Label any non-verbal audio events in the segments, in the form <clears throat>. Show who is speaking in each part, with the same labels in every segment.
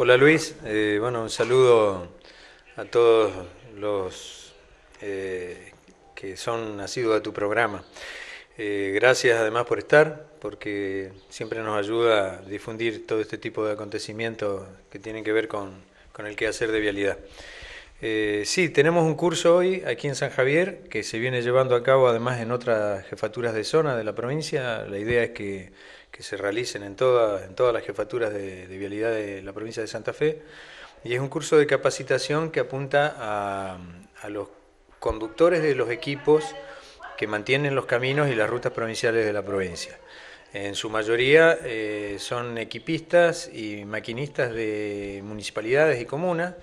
Speaker 1: Hola Luis, eh, bueno, un saludo a todos los eh, que son nacidos de tu programa. Eh, gracias además por estar, porque siempre nos ayuda a difundir todo este tipo de acontecimientos que tienen que ver con, con el quehacer de vialidad. sí, tenemos un curso hoy aquí en San Javier que se viene llevando a cabo además en otras jefaturas de zona de la provincia. La idea es que que se realicen en, todas las jefaturas de, vialidad de la provincia de Santa Fe. Y es un curso de capacitación que apunta a, los conductores de los equipos que mantienen los caminos y las rutas provinciales de la provincia. En su mayoría eh, son equipistas y maquinistas de municipalidades y comunas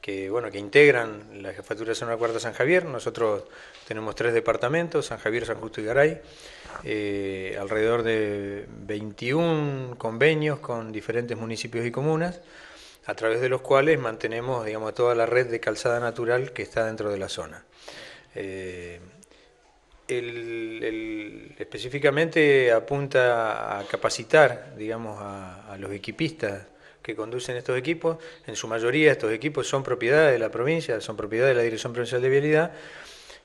Speaker 1: que, bueno, que integran la Jefatura de Zona Cuarta San Javier. Nosotros tenemos tres departamentos, San Javier, San Justo y Garay. Eh, alrededor de 21 convenios con diferentes municipios y comunas, a través de los cuales mantenemos digamos, toda la red de calzada natural que está dentro de la zona. Eh, específicamente apunta a capacitar digamos, a, a los equipistas que conducen estos equipos. En su mayoría estos equipos son propiedad de la provincia, son propiedad de la Dirección Provincial de Vialidad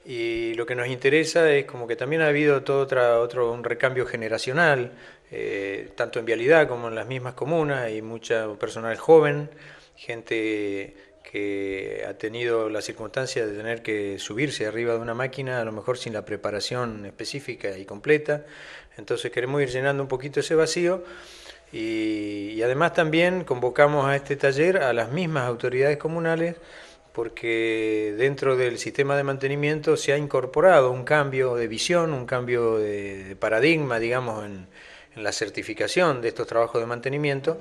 Speaker 1: y lo que nos interesa es como que también ha habido todo otra, otro un recambio generacional, eh, tanto en vialidad como en las mismas comunas, hay mucha personal joven, gente que ha tenido la circunstancia de tener que subirse arriba de una máquina, a lo mejor sin la preparación específica y completa. Entonces queremos ir llenando un poquito ese vacío y además también convocamos a este taller a las mismas autoridades comunales porque dentro del sistema de mantenimiento se ha incorporado un cambio de visión, un cambio de, paradigma, digamos, en, la certificación de estos trabajos de mantenimiento,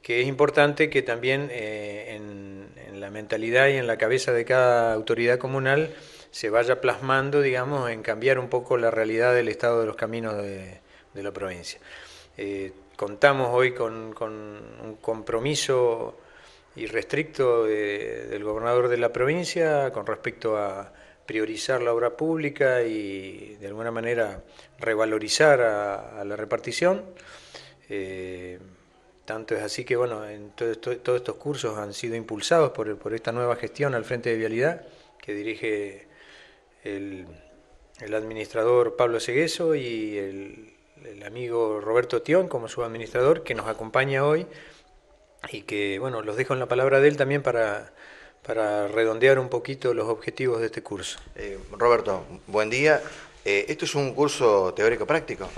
Speaker 1: que es importante que también eh, en, la mentalidad y en la cabeza de cada autoridad comunal se vaya plasmando, digamos, en cambiar un poco la realidad del estado de los caminos de, la provincia. Eh, contamos hoy con, con un compromiso ...y restricto del gobernador de la provincia con respecto a priorizar la obra pública y de alguna manera revalorizar a, la repartición. Eh, tanto es así que bueno, todos estos cursos han sido impulsados por, esta nueva gestión al frente de Vialidad que dirige el, administrador Pablo Segueso y el, amigo Roberto Tión como su administrador que nos acompaña hoy y que, bueno, los dejo en la palabra de él también para, para redondear un poquito los objetivos de este curso.
Speaker 2: Eh, Roberto, buen día. Eh, ¿Esto es un curso teórico-práctico?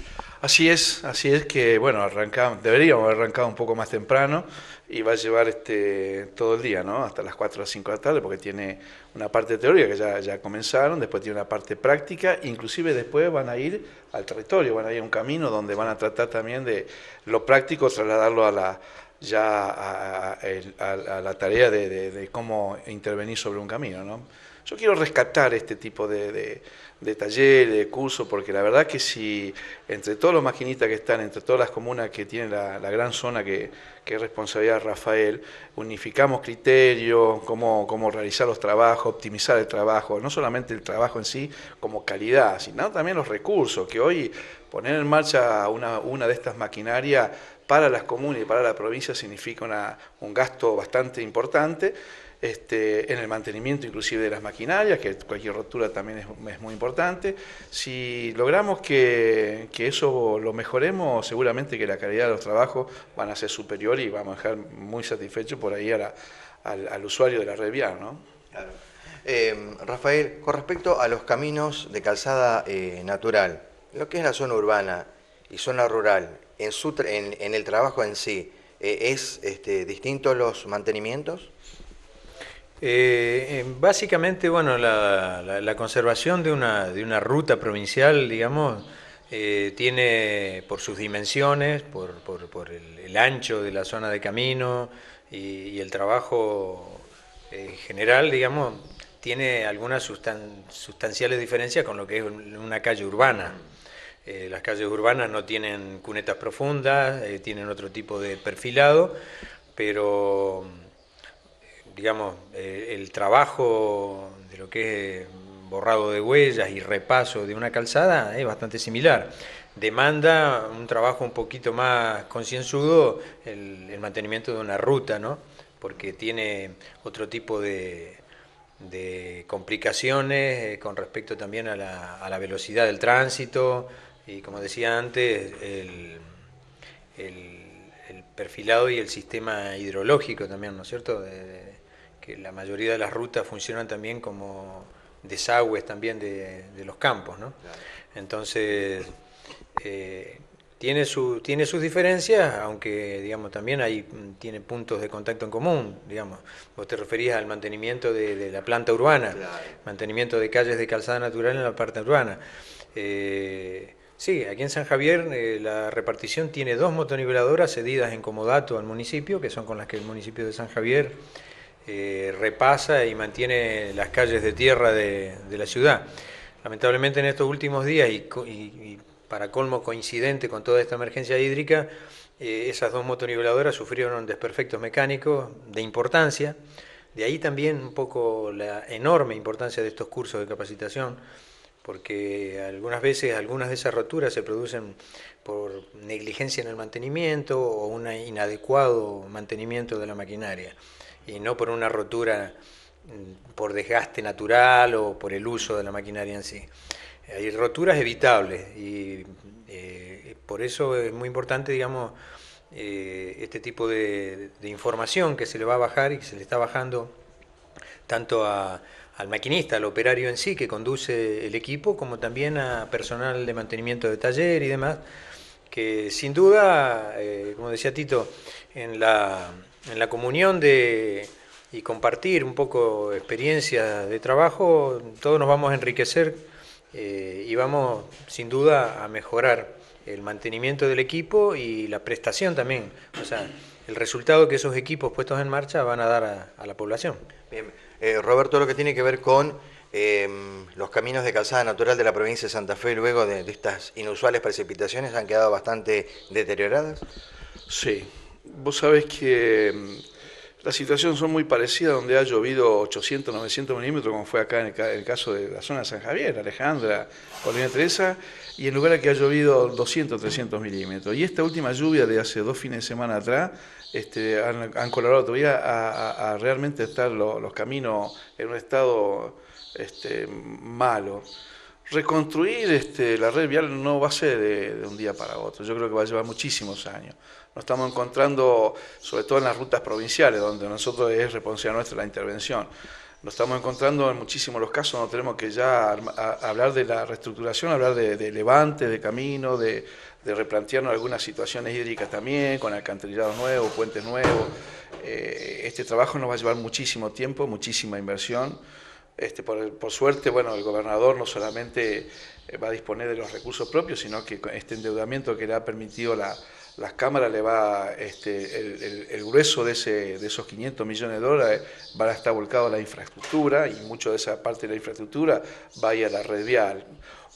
Speaker 3: Así es, así es que, bueno, arrancamos deberíamos haber arrancado un poco más temprano y va a llevar este, todo el día, ¿no? Hasta las 4 o 5 de la tarde, porque tiene una parte teórica que ya, ya comenzaron, después tiene una parte práctica, inclusive después van a ir al territorio, van a ir a un camino donde van a tratar también de lo práctico, trasladarlo a la, ya a, la tarea de, cómo intervenir sobre un camino. ¿no? Yo quiero rescatar este tipo de, de taller, de curso, porque la verdad que si entre todos los maquinistas que están, entre todas las comunas que tienen la, gran zona que, es responsabilidad Rafael, unificamos criterios, cómo, cómo realizar los trabajos, optimizar el trabajo, no solamente el trabajo en sí como calidad, sino también los recursos, que hoy poner en marcha una, una de estas maquinarias para las comunas y para la provincia significa un gasto bastante importante. Este, en el mantenimiento inclusive de las maquinarias, que cualquier rotura también es, muy importante. Si logramos que, eso lo mejoremos, seguramente que la calidad de los trabajos van a ser superior y vamos a dejar muy satisfechos por ahí al, usuario de la red vial. Eh, Rafael, con respecto a los
Speaker 2: caminos de calzada eh, natural, lo que es la zona urbana y zona rural, en, el trabajo en sí, eh, ¿es este, distinto los mantenimientos?
Speaker 1: Eh, eh, básicamente, bueno, la, conservación de una, ruta provincial, digamos, tiene por sus dimensiones, por, por, el, ancho de la zona de camino y, el trabajo en general, digamos, tiene algunas sustanciales diferencias con lo que es una calle urbana. Eh, las calles urbanas no tienen cunetas profundas, eh, tienen otro tipo de perfilado, pero mm, digamos, eh, el trabajo de lo que es mm, borrado de huellas y repaso de una calzada es bastante similar. Demanda un trabajo un poquito más concienzudo el, mantenimiento de una ruta, ¿no? porque tiene otro tipo de, complicaciones con respecto también a la velocidad del tránsito, y como decía antes, el, perfilado y el sistema hidrológico también, ¿no es cierto? que la mayoría de las rutas funcionan también como desagües también de, los campos, ¿no? Entonces, eh, tiene, su, tiene sus diferencias, aunque, digamos, también hay, mm, tiene puntos de contacto en común, digamos. Vos te referías al mantenimiento de, la planta urbana, mantenimiento de calles de calzada natural en la parte urbana. Eh, Sí, aquí en San Javier eh, la repartición tiene dos motoniveladoras cedidas en comodato al municipio, que son con las que el municipio de San Javier eh, repasa y mantiene las calles de tierra de, la ciudad. Lamentablemente en estos últimos días, y, para colmo coincidente con toda esta emergencia hídrica, eh, esas dos motoniveladoras sufrieron desperfectos mecánicos de importancia. De ahí también un poco la enorme importancia de estos cursos de capacitación porque algunas veces algunas de esas roturas se producen por negligencia en el mantenimiento o un inadecuado mantenimiento de la maquinaria, y no por una rotura mm, por desgaste natural o por el uso de la maquinaria en sí. Hay roturas evitables y eh, por eso es muy importante, digamos, eh, este tipo de información que se le va a bajar y que se le está bajando tanto a, al maquinista, al operario en sí que conduce el equipo, como también a personal de mantenimiento de taller y demás, que sin duda, eh, como decía Tito, en la, en comunión de, y compartir un poco experiencia de trabajo, todos nos vamos a enriquecer eh, y vamos sin duda a mejorar el mantenimiento del equipo y la prestación también, o sea, el resultado que esos equipos puestos en marcha van a dar a, a la población. Bien. Eh, Roberto, lo que tiene que ver con em, los caminos
Speaker 2: de calzada natural de la provincia de Santa Fe, luego de, estas inusuales precipitaciones, han quedado bastante
Speaker 3: deterioradas. Sí, vos sabés que em, las situaciones son muy parecidas donde ha llovido 800, 900 milímetros, como fue acá en el, caso de la zona de San Javier, Alejandra, Colina Teresa y en lugar de que ha llovido 200, 300 milímetros. Y esta última lluvia de hace dos fines de semana atrás este, han, colaborado todavía a, realmente estar los caminos en un estado este, malo. Reconstruir este, la red vial no va a ser de, de un día para otro, yo creo que va a llevar muchísimos años. Nos estamos encontrando, sobre todo en las rutas provinciales, donde nosotros es responsabilidad nuestra la intervención nos estamos encontrando en muchísimos los casos no tenemos que ya hablar de la reestructuración, hablar de, levante, levantes, de camino, de, replantearnos algunas situaciones hídricas también, con alcantarillados nuevos, puentes nuevos. Eh, este trabajo nos va a llevar muchísimo tiempo, muchísima inversión. Este, por, por, suerte, bueno, el gobernador no solamente eh, va a disponer de los recursos propios, sino que este endeudamiento que le ha permitido la, las cámaras le va, este, el, grueso de, ese, de esos 500 millones de dólares va a estar volcado a la infraestructura y mucho de esa parte de la infraestructura va a ir a la red vial.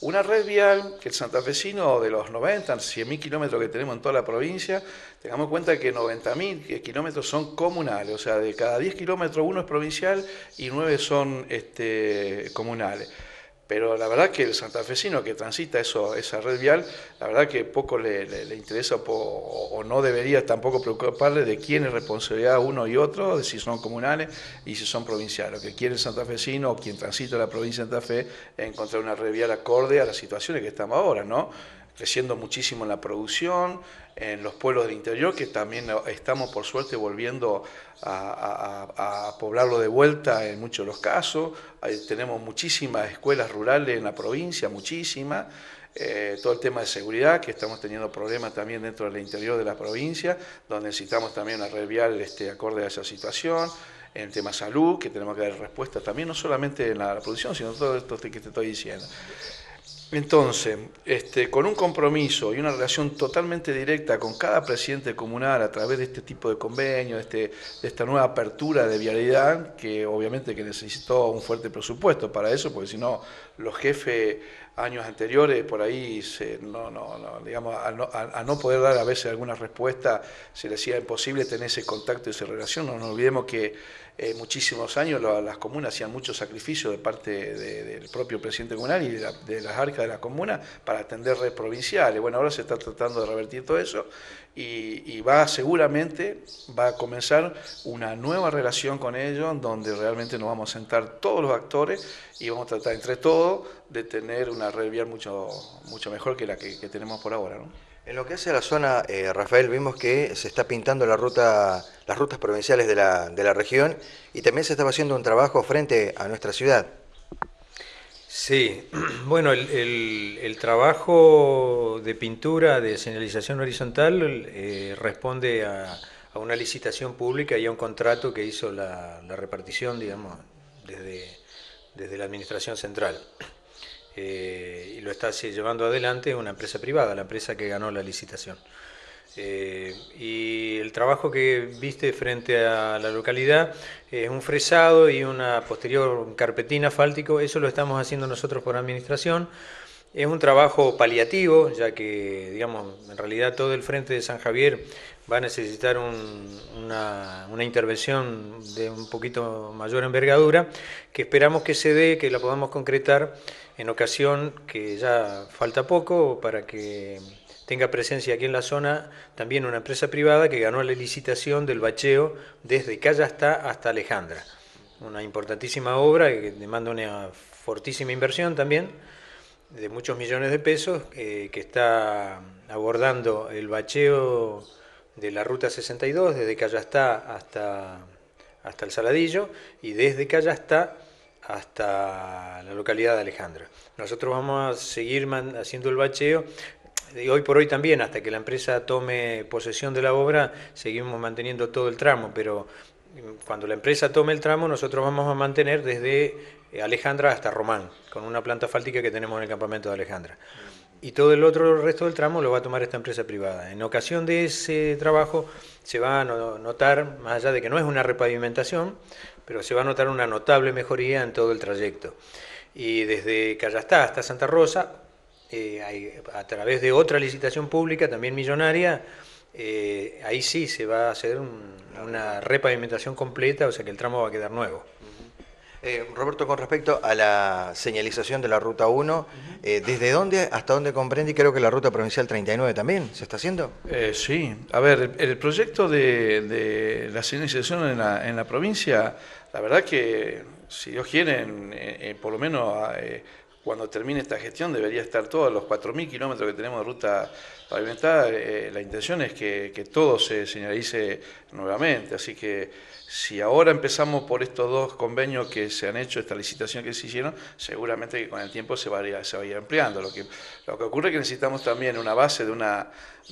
Speaker 3: Una red vial que el santafesino de los 90, mil kilómetros que tenemos en toda la provincia, tengamos en cuenta que 90.000 kilómetros son comunales, o sea, de cada 10 kilómetros uno es provincial y 9 son este, comunales. Pero la verdad que el santafesino que transita eso, esa red vial, la verdad que poco le, interesa o, no debería tampoco preocuparle de quién es responsabilidad uno y otro, de si son comunales y si son provinciales. Lo que quiere el santafesino o quien transita la provincia de Santa Fe es encontrar una red vial acorde a las situaciones que estamos ahora, ¿no? creciendo muchísimo en la producción, en los pueblos del interior, que también estamos por suerte volviendo a, poblarlo de vuelta en muchos de los casos. tenemos muchísimas escuelas rurales en la provincia, muchísimas. Eh, todo el tema de seguridad, que estamos teniendo problemas también dentro del interior de la provincia, donde necesitamos también una red este, acorde a esa situación en el tema salud, que tenemos que dar respuesta también, no solamente en la producción, sino todo esto que te estoy diciendo. Entonces, este, con un compromiso y una relación totalmente directa con cada presidente comunal a través de este tipo de convenio, de, este, de esta nueva apertura de vialidad, que obviamente que necesitó un fuerte presupuesto para eso, porque si no los jefes años anteriores por ahí no, no, no, digamos, a, no, no poder dar a veces alguna respuesta se le hacía imposible tener ese contacto y esa relación. No nos olvidemos que eh, muchísimos años las comunas hacían mucho sacrificios de parte del propio presidente comunal y de, las arcas de la comuna para atender redes provinciales. Bueno, ahora se está tratando de revertir todo eso y, va seguramente va a comenzar una nueva relación con ellos donde realmente nos vamos a sentar todos los actores y vamos a tratar entre todos de tener una red vial mucho, mucho mejor que la que, tenemos por ahora. ¿no?
Speaker 2: En lo que hace a la zona, eh, Rafael, vimos que se está pintando la ruta, las rutas provinciales de la, de la región y también se estaba haciendo un trabajo frente a nuestra ciudad.
Speaker 1: Sí, <clears throat> bueno, el, trabajo de pintura de señalización horizontal eh, responde a, una licitación pública y a un contrato que hizo la, repartición, digamos, desde, desde, la Administración Central. Eh, y lo está llevando adelante una empresa privada, la empresa que ganó la licitación. Eh, y el trabajo que viste frente a la localidad es un fresado y una posterior carpetina asfáltico, eso lo estamos haciendo nosotros por administración. Es un trabajo paliativo, ya que, digamos, en realidad todo el frente de San Javier va a necesitar una, una, intervención de un poquito mayor envergadura, que esperamos que se dé, que la podamos concretar en ocasión que ya falta poco para que tenga presencia aquí en la zona también una empresa privada que ganó la licitación del bacheo desde Callasta hasta Alejandra. Una importantísima obra que demanda una fortísima inversión también, de muchos millones de pesos, eh, que está abordando el bacheo de la Ruta 62, desde Callastá hasta, hasta el Saladillo y desde Callastá hasta la localidad de Alejandra. Nosotros vamos a seguir haciendo el bacheo y hoy por hoy también, hasta que la empresa tome posesión de la obra, seguimos manteniendo todo el tramo, pero mm, cuando la empresa tome el tramo, nosotros vamos a mantener desde Alejandra hasta Román, con una planta fáltica que tenemos en el campamento de Alejandra. Y todo el otro resto del tramo lo va a tomar esta empresa privada. En ocasión de ese trabajo se va a notar, más allá de que no es una repavimentación, pero se va a notar una notable mejoría en todo el trayecto. Y desde Callastá hasta Santa Rosa, eh, a través de otra licitación pública, también millonaria, eh, ahí sí se va a hacer una repavimentación completa, o sea que el tramo va a quedar nuevo. Eh, Roberto, con respecto a la señalización de la Ruta
Speaker 2: 1, ¿desde dónde hasta dónde comprende? Y creo que la Ruta Provincial 39 también, ¿se está haciendo?
Speaker 3: sí, a ver, el, proyecto de, la señalización en la, en la, provincia, la verdad que, si Dios quiere, por lo menos cuando termine esta gestión debería estar todos los 4.000 kilómetros que tenemos de ruta eh, la intención es que, todo se señalice nuevamente. Así que si ahora empezamos por estos dos convenios que se han hecho, esta licitación que se hicieron, seguramente que con el tiempo se va a ir, se ampliando. Lo que, lo que ocurre es que necesitamos también una base de una,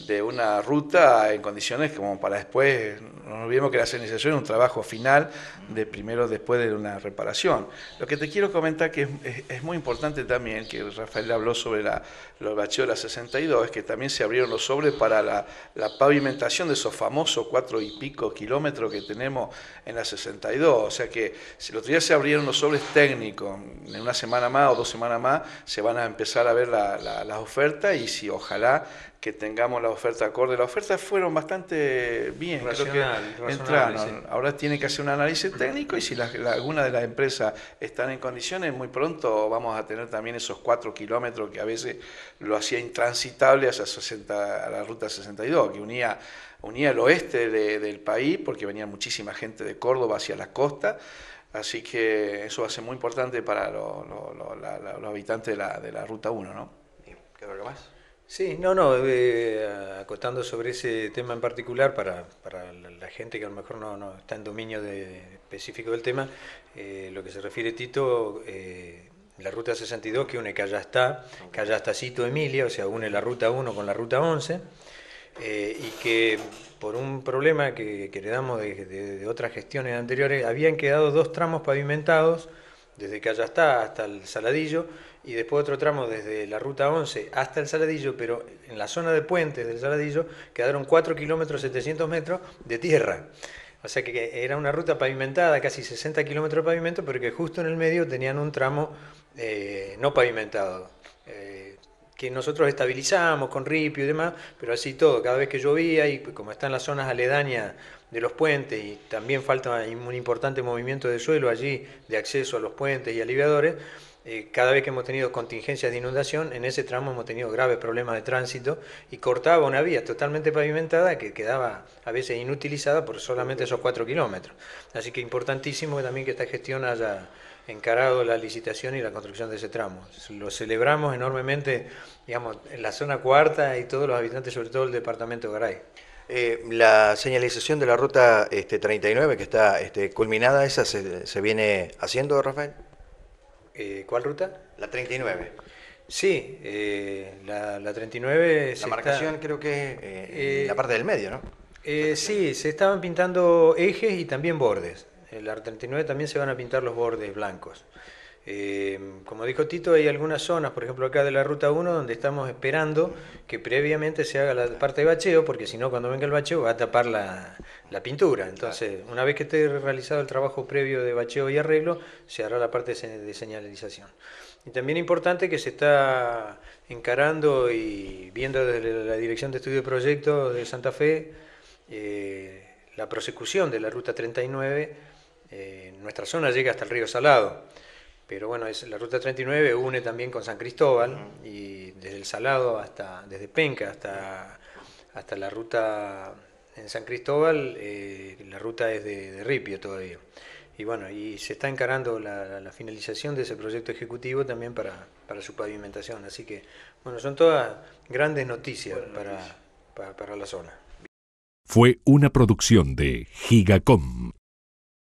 Speaker 3: de una ruta en condiciones como para después, no olvidemos que la señalización es un trabajo final de primero después de una reparación. Lo que te quiero comentar que es, muy importante también, que Rafael habló sobre la, los bacheo de la 62, que también se abrieron los sobres para la, pavimentación de esos famosos cuatro y pico kilómetros que tenemos en la 62. O sea que si el otro día se abrieron los sobres técnicos, en una semana más o dos semanas más se van a empezar a ver las ofertas y si ojalá que tengamos la oferta acorde. Las ofertas fueron bastante bien, Ahora tiene que hacer un análisis técnico y si alguna de las empresas están en condiciones, muy pronto vamos a tener también esos cuatro kilómetros que a veces lo hacía intransitable hacia, a la ruta 62, que unía, unía el oeste del país, porque venía muchísima gente de Córdoba hacia las costas, Así que eso va a ser muy importante para los habitantes de la, Ruta 1, ¿no? ¿Qué algo más? Sí, no, no, eh, acostando
Speaker 1: sobre ese tema en particular, para, la gente que a lo mejor no, está en dominio específico del tema, eh, lo que se refiere Tito, eh, la ruta 62 que une Callastá, Callastá Emilia, o sea, une la ruta 1 con la ruta 11, eh, y que por un problema que, que heredamos de, otras gestiones anteriores, habían quedado dos tramos pavimentados, desde Callastá hasta el Saladillo, y después otro tramo desde la ruta 11 hasta el Saladillo, pero en la zona de puentes del Saladillo quedaron 4 kilómetros 700 metros de tierra. O sea que era una ruta pavimentada, casi 60 kilómetros de pavimento, pero que justo en el medio tenían un tramo eh, no pavimentado, eh, que nosotros estabilizamos con ripio y demás, pero así todo, cada vez que llovía y como están las zonas aledañas de los puentes y también falta un importante movimiento de suelo allí de acceso a los puentes y aliviadores, eh, cada vez que hemos tenido contingencias de inundación, en ese tramo hemos tenido graves problemas de tránsito y cortaba una vía totalmente pavimentada que quedaba a veces inutilizada por solamente esos cuatro kilómetros. Así que importantísimo también que esta gestión haya encarado la licitación y la construcción de ese tramo. Lo celebramos enormemente, digamos, en la zona cuarta y todos los habitantes, sobre todo el departamento de Garay.
Speaker 2: Eh, la señalización de la ruta este, 39 que está este, culminada, ¿esa se viene haciendo, Rafael?
Speaker 1: Eh, ¿Cuál ruta? La 39. Sí, eh, la, 39... La marcación creo que eh, la parte del medio, ¿no? sí, se estaban pintando ejes y también bordes. En la 39 también se van a pintar los bordes blancos. Eh, como dijo Tito, hay algunas zonas, por ejemplo acá de la Ruta 1, donde estamos esperando que previamente se haga la parte de bacheo, porque si no, cuando venga el bacheo va a tapar la, pintura. Entonces, una vez que esté realizado el trabajo previo de bacheo y arreglo, se hará la parte de señalización. Y también importante que se está encarando y viendo desde la Dirección de Estudio de Proyectos de Santa Fe eh, la prosecución de la Ruta 39. Eh, nuestra zona llega hasta el río Salado. Pero bueno, es, la ruta 39 une también con San Cristóbal y desde el Salado hasta, desde Penca hasta, hasta la ruta en San Cristóbal, eh, la ruta es de, Ripio todavía. Y bueno, y se está encarando la, finalización de ese proyecto ejecutivo también para, su pavimentación. Así que, bueno, son todas grandes noticias para, para la zona.
Speaker 3: Fue una producción de Gigacom.